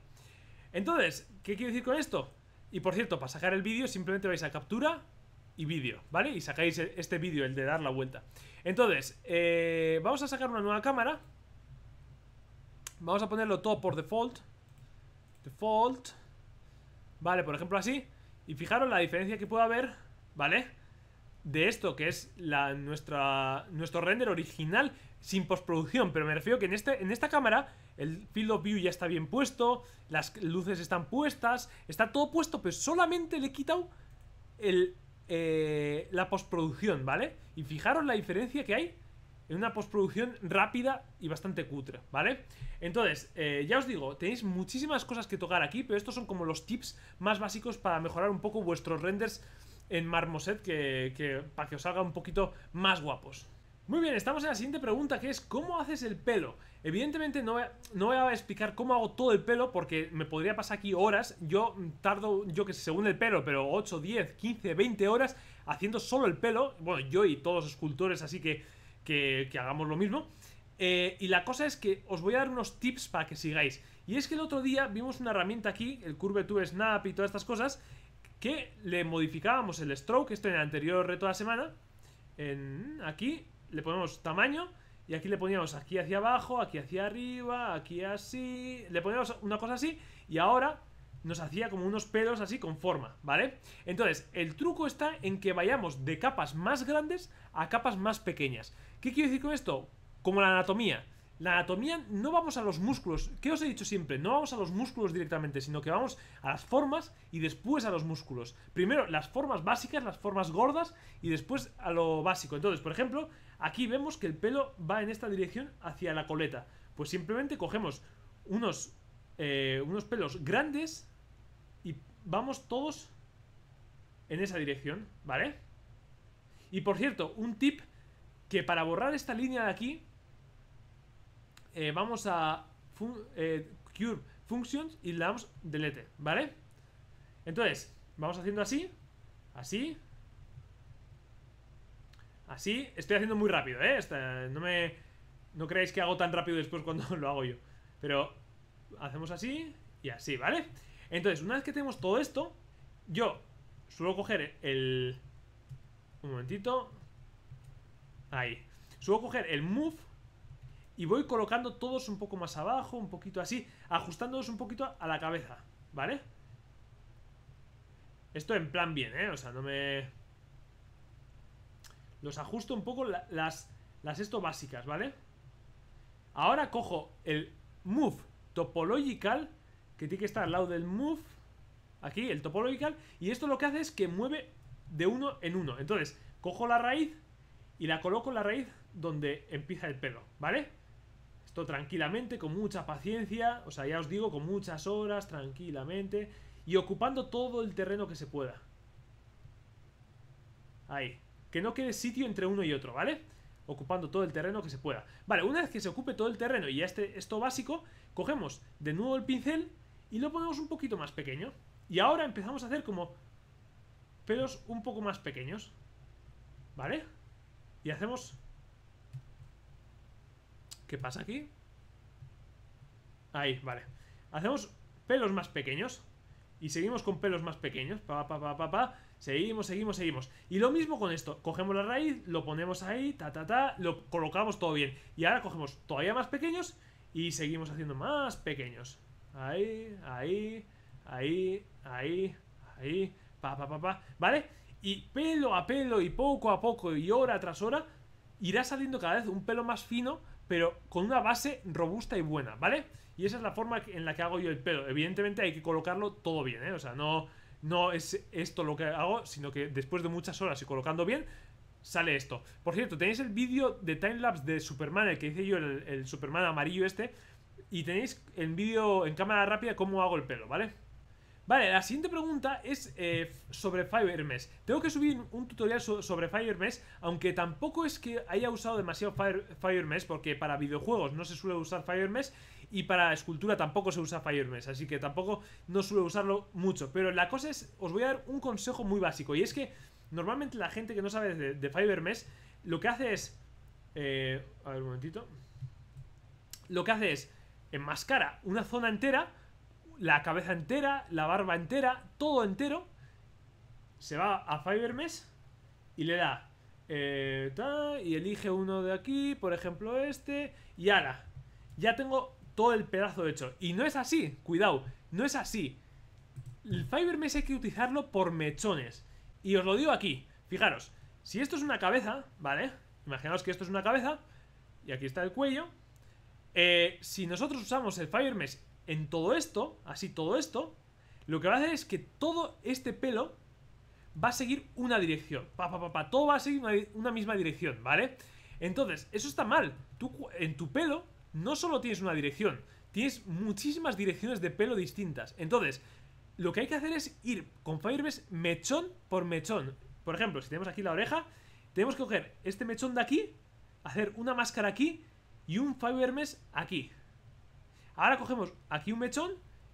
Entonces, ¿qué quiero decir con esto? Y por cierto, para sacar el vídeo simplemente vais a captura y vídeo, ¿vale? Y sacáis e, este vídeo, el de dar la vuelta. Entonces, eh, vamos a sacar una nueva cámara. Vamos a ponerlo todo por default. Default. Vale, por ejemplo así. Y fijaros la diferencia que puede haber, ¿vale? de esto, que es la, nuestra, nuestro render original sin postproducción, pero me refiero que en, este, en esta cámara el field of view ya está bien puesto, las luces están puestas, está todo puesto, pero solamente le he quitado el, eh, la postproducción, ¿vale? Y fijaros la diferencia que hay en una postproducción rápida y bastante cutre, ¿vale? Entonces, eh, ya os digo, tenéis muchísimas cosas que tocar aquí, pero estos son como los tips más básicos para mejorar un poco vuestros renders en Marmoset que, para que os haga un poquito más guapos. Muy bien, estamos en la siguiente pregunta que es ¿Cómo haces el pelo? Evidentemente no, voy a explicar cómo hago todo el pelo porque me podría pasar aquí horas Yo tardo, yo que sé, según el pelo, pero 8, 10, 15, 20 horas haciendo solo el pelo Bueno, yo y todos los escultores así que, que, hagamos lo mismo eh, Y la cosa es que os voy a dar unos tips para que sigáis Y es que el otro día vimos una herramienta aquí, el Curve to Snap y todas estas cosas que le modificábamos el stroke, esto en el anterior reto de la semana. En, aquí le ponemos tamaño y aquí le poníamos aquí hacia abajo, aquí hacia arriba, aquí así. Le poníamos una cosa así y ahora nos hacía como unos pelos así con forma, ¿vale? Entonces, el truco está en que vayamos de capas más grandes a capas más pequeñas. ¿Qué quiero decir con esto? Como la anatomía la anatomía no vamos a los músculos. ¿Qué os he dicho siempre? No vamos a los músculos directamente, sino que vamos a las formas y después a los músculos. Primero las formas básicas, las formas gordas y después a lo básico. Entonces, por ejemplo, aquí vemos que el pelo va en esta dirección hacia la coleta. Pues simplemente cogemos unos, eh, unos pelos grandes y vamos todos en esa dirección, ¿vale? Y por cierto, un tip que para borrar esta línea de aquí eh, vamos a eh, Cure Functions y le damos Delete, ¿vale? Entonces, vamos haciendo así, así, así. Estoy haciendo muy rápido, ¿eh? no me... No creáis que hago tan rápido después cuando lo hago yo. Pero hacemos así y así, ¿vale? Entonces, una vez que tenemos todo esto, yo suelo coger el... Un momentito. Ahí. Suelo coger el move y voy colocando todos un poco más abajo, un poquito así, ajustándolos un poquito a la cabeza, ¿vale? Esto en plan bien, ¿eh? O sea, no me... Los ajusto un poco las, las esto básicas, ¿vale? Ahora cojo el Move Topological, que tiene que estar al lado del Move, aquí, el Topological, y esto lo que hace es que mueve de uno en uno. Entonces, cojo la raíz y la coloco en la raíz donde empieza el pelo, ¿vale? Esto tranquilamente, con mucha paciencia, o sea, ya os digo, con muchas horas, tranquilamente, y ocupando todo el terreno que se pueda. Ahí. Que no quede sitio entre uno y otro, ¿vale? Ocupando todo el terreno que se pueda. Vale, una vez que se ocupe todo el terreno y ya esto básico, cogemos de nuevo el pincel y lo ponemos un poquito más pequeño. Y ahora empezamos a hacer como pelos un poco más pequeños. ¿Vale? Y hacemos ¿Qué pasa aquí? Ahí, vale. Hacemos pelos más pequeños. Y seguimos con pelos más pequeños. Pa, pa, pa, Seguimos, seguimos, seguimos. Y lo mismo con esto. Cogemos la raíz, lo ponemos ahí, ta, ta, ta. Lo colocamos todo bien. Y ahora cogemos todavía más pequeños. Y seguimos haciendo más pequeños. Ahí, ahí, ahí, ahí, ahí. Pa, pa, pa, pa. ¿Vale? Y pelo a pelo y poco a poco y hora tras hora irá saliendo cada vez un pelo más fino pero con una base robusta y buena, ¿vale? Y esa es la forma en la que hago yo el pelo. Evidentemente hay que colocarlo todo bien, ¿eh? O sea, no, no es esto lo que hago, sino que después de muchas horas y colocando bien, sale esto. Por cierto, tenéis el vídeo de timelapse de Superman, el que hice yo, el, el Superman amarillo este, y tenéis el vídeo en cámara rápida cómo hago el pelo, ¿vale? Vale, la siguiente pregunta es eh, sobre sobre FireMesh. Tengo que subir un tutorial sobre sobre FireMesh, aunque tampoco es que haya usado demasiado Fire FireMesh, porque para videojuegos no se suele usar FireMesh y para escultura tampoco se usa FireMesh, así que tampoco no suelo usarlo mucho. Pero la cosa es, os voy a dar un consejo muy básico, y es que normalmente la gente que no sabe de, de FireMesh lo que hace es... Eh, a ver un momentito. Lo que hace es enmascara una zona entera la cabeza entera, la barba entera, todo entero. Se va a mesh y le da. Eh, y elige uno de aquí, por ejemplo este. Y ahora, Ya tengo todo el pedazo hecho. Y no es así, cuidado, no es así. El mesh hay que utilizarlo por mechones. Y os lo digo aquí. Fijaros, si esto es una cabeza, ¿vale? Imaginaos que esto es una cabeza. Y aquí está el cuello. Eh, si nosotros usamos el mesh en todo esto, así todo esto, lo que va a hacer es que todo este pelo va a seguir una dirección. Pa, pa, pa, todo va a seguir una, misma dirección, ¿vale? Entonces, eso está mal. Tú, en tu pelo no solo tienes una dirección, tienes muchísimas direcciones de pelo distintas. Entonces, lo que hay que hacer es ir con Firebase mechón por mechón. Por ejemplo, si tenemos aquí la oreja, tenemos que coger este mechón de aquí, hacer una máscara aquí y un Fibermes aquí. Ahora cogemos aquí un mechón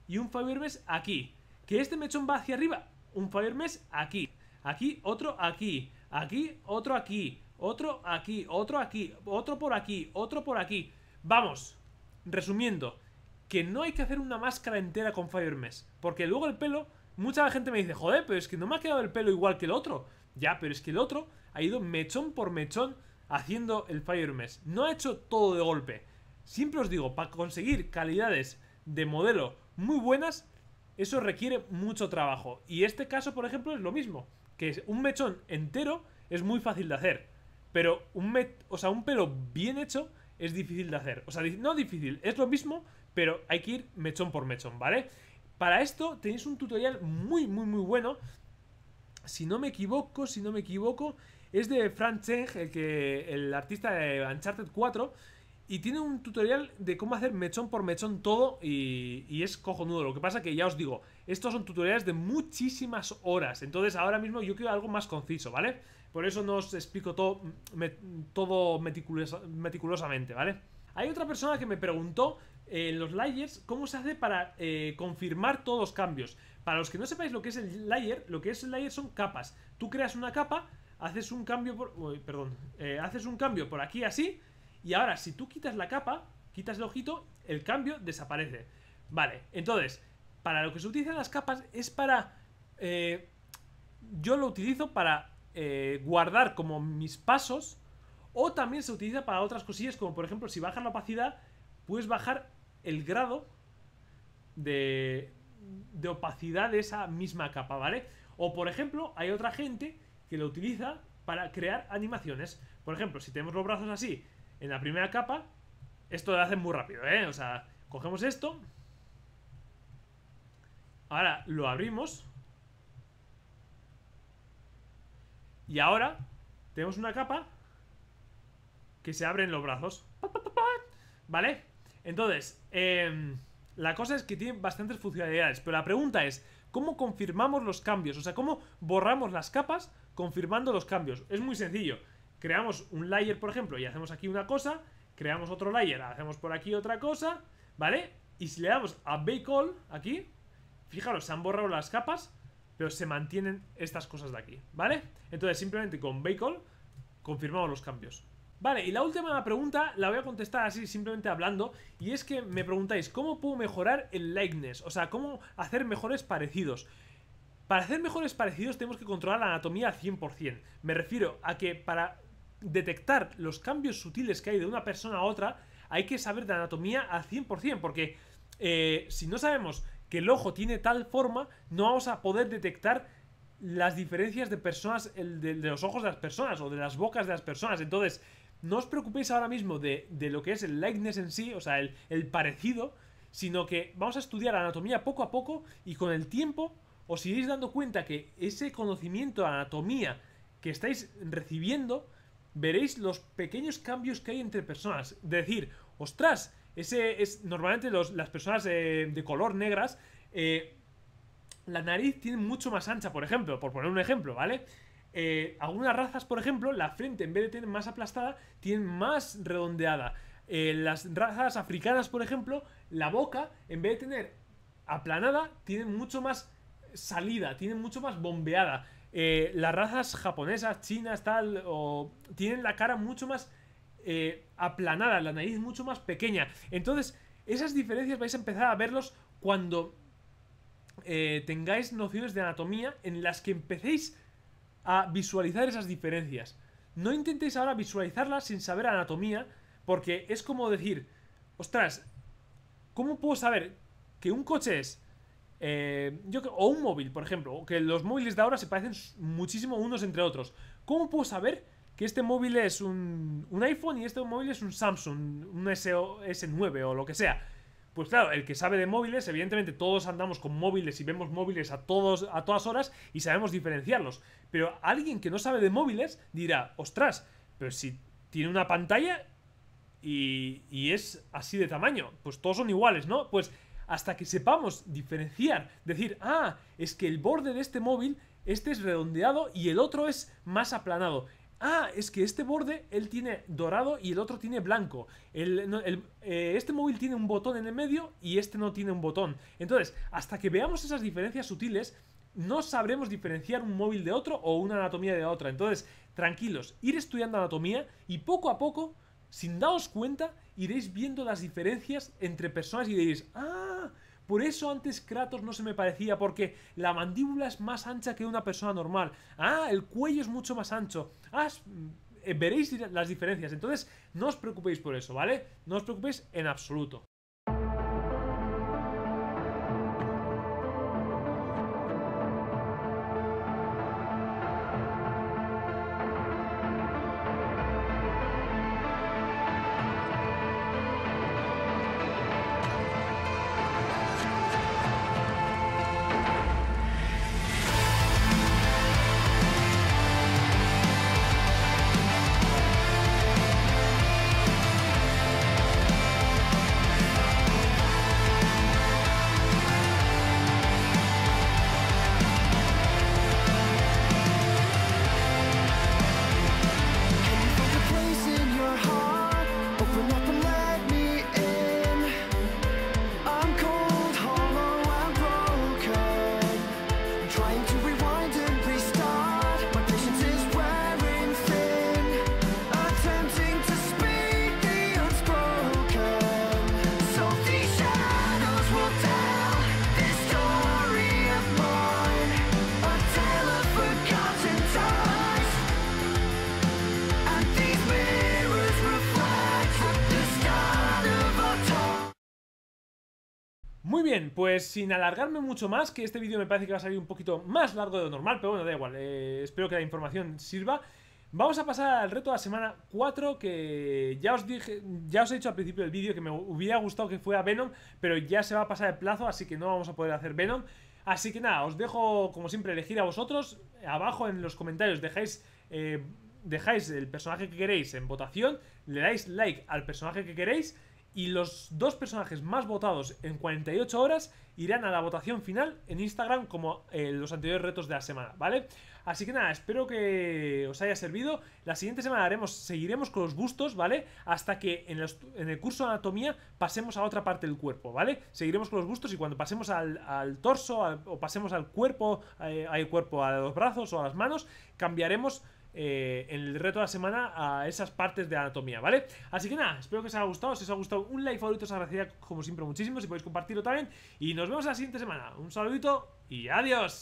y un Mesh aquí. Que este mechón va hacia arriba. Un Mesh aquí. Aquí, otro aquí. Aquí, otro aquí. Otro aquí. Otro aquí. Otro por aquí. Otro por aquí. Vamos. Resumiendo. Que no hay que hacer una máscara entera con Mess, Porque luego el pelo... Mucha gente me dice, joder, pero es que no me ha quedado el pelo igual que el otro. Ya, pero es que el otro ha ido mechón por mechón haciendo el Fire No ha hecho todo de golpe. Siempre os digo, para conseguir calidades de modelo muy buenas, eso requiere mucho trabajo. Y este caso, por ejemplo, es lo mismo. Que un mechón entero es muy fácil de hacer. Pero un, o sea, un pelo bien hecho es difícil de hacer. O sea, no difícil, es lo mismo, pero hay que ir mechón por mechón, ¿vale? Para esto tenéis un tutorial muy, muy, muy bueno. Si no me equivoco, si no me equivoco, es de Frank Cheng, el, que, el artista de Uncharted 4 y tiene un tutorial de cómo hacer mechón por mechón todo y, y, es cojonudo. Lo que pasa que ya os digo, estos son tutoriales de muchísimas horas. Entonces ahora mismo yo quiero algo más conciso, ¿vale? Por eso no os explico todo, todo meticulosamente, ¿vale? Hay otra persona que me preguntó en eh, los layers cómo se hace para eh, confirmar todos los cambios. Para los que no sepáis lo que es el layer, lo que es el layer son capas. Tú creas una capa, haces un cambio por... perdón. Eh, haces un cambio por aquí así y ahora, si tú quitas la capa, quitas el ojito, el cambio desaparece. Vale, entonces, para lo que se utilizan las capas es para... Eh, yo lo utilizo para eh, guardar como mis pasos o también se utiliza para otras cosillas como por ejemplo si bajas la opacidad puedes bajar el grado de, de opacidad de esa misma capa, ¿vale? O por ejemplo hay otra gente que lo utiliza para crear animaciones. Por ejemplo, si tenemos los brazos así en la primera capa, esto lo hacen muy rápido, ¿eh? O sea, cogemos esto. Ahora lo abrimos. Y ahora tenemos una capa que se abre en los brazos. ¿Vale? Entonces, em, la cosa es que tiene bastantes funcionalidades, pero la pregunta es, ¿cómo confirmamos los cambios? O sea, ¿cómo borramos las capas confirmando los cambios? Es muy sencillo creamos un layer, por ejemplo, y hacemos aquí una cosa, creamos otro layer, hacemos por aquí otra cosa, ¿vale? Y si le damos a Bake All, aquí, fijaros, se han borrado las capas, pero se mantienen estas cosas de aquí, ¿vale? Entonces simplemente con Bake All confirmamos los cambios. Vale, y la última pregunta la voy a contestar así simplemente hablando Y es que me preguntáis, ¿cómo puedo mejorar el likeness? O sea, ¿cómo hacer mejores parecidos? Para hacer mejores parecidos tenemos que controlar la anatomía al 100% Me refiero a que para detectar los cambios sutiles que hay de una persona a otra, hay que saber de anatomía al 100%, porque eh, si no sabemos que el ojo tiene tal forma, no vamos a poder detectar las diferencias de personas, de, los ojos de las personas o de las bocas de las personas. Entonces, no os preocupéis ahora mismo de, lo que es el likeness en sí, o sea, el, el parecido, sino que vamos a estudiar anatomía poco a poco y con el tiempo os iréis dando cuenta que ese conocimiento de anatomía que estáis recibiendo veréis los pequeños cambios que hay entre personas. decir, ostras, ese es normalmente las personas eh, de color negras, eh, la nariz tiene mucho más ancha, por ejemplo, por poner un ejemplo, ¿vale? Eh, algunas razas, por ejemplo, la frente en vez de tener más aplastada, tienen más redondeada. las razas africanas, por ejemplo, la boca, en vez de tener aplanada, tiene mucho más salida, tiene mucho más bombeada. Eh, las razas japonesas, chinas, tal, o tienen la cara mucho más eh, aplanada, la nariz mucho más pequeña. Entonces, esas diferencias vais a empezar a verlos cuando eh, tengáis nociones de anatomía en las que empecéis a visualizar esas diferencias. No intentéis ahora visualizarlas sin saber anatomía, porque es como decir, ostras, ¿cómo puedo saber que un coche es eh, yo, o un móvil, por ejemplo, que los móviles de ahora se parecen muchísimo unos entre otros. ¿Cómo puedo saber que este móvil es un, un iPhone y este móvil es un Samsung, un S9 o lo que sea? Pues claro, el que sabe de móviles, evidentemente todos andamos con móviles y vemos móviles a, todos, a todas horas y sabemos diferenciarlos. Pero alguien que no sabe de móviles dirá, ostras, pero si tiene una pantalla y, y es así de tamaño, pues todos son iguales, ¿no? Pues hasta que sepamos diferenciar, decir, ah, es que el borde de este móvil, este es redondeado y el otro es más aplanado. Ah, es que este borde él tiene dorado y el otro tiene blanco. Eh, este móvil tiene un botón en el medio y este no tiene un botón. Entonces, hasta que veamos esas diferencias sutiles, no sabremos diferenciar un móvil de otro o una anatomía de otra. Entonces, tranquilos, ir estudiando anatomía y poco a poco sin daos cuenta, iréis viendo las diferencias entre personas y diréis, ah, por eso antes Kratos no se me parecía, porque la mandíbula es más ancha que una persona normal, ah, el cuello es mucho más ancho, ah, mm, eh, veréis las diferencias, entonces no os preocupéis por eso, ¿vale? No os preocupéis en absoluto. pues sin alargarme mucho más, que este vídeo me parece que va a salir un poquito más largo de lo normal, pero bueno, da igual, eh, espero que la información sirva. Vamos a pasar al reto de la semana 4, que ya os dije, ya os he dicho al principio del vídeo que me hubiera gustado que fuera Venom, pero ya se va a pasar el plazo, así que no vamos a poder hacer Venom. Así que nada, os dejo, como siempre, elegir a vosotros. Abajo en los comentarios dejáis... Eh, dejáis el personaje que queréis en votación, le dais like al personaje que queréis y los dos personajes más votados en 48 horas irán a la votación final en Instagram como eh, los anteriores retos de la semana, ¿vale? Así que nada, espero que os haya servido. La siguiente semana haremos, seguiremos con los bustos, ¿vale? Hasta que en, el curso de anatomía pasemos a otra parte del cuerpo, ¿vale? Seguiremos con los bustos y cuando pasemos al, torso o pasemos al cuerpo, eh, al cuerpo, a los brazos o a las manos, cambiaremos en eh, el reto de la semana a esas partes de anatomía, ¿vale? Así que nada, espero que os haya gustado. Si os ha gustado, un like favorito os agradecería como siempre muchísimo. Si podéis compartirlo también. Y nos vemos la siguiente semana. Un saludito y adiós.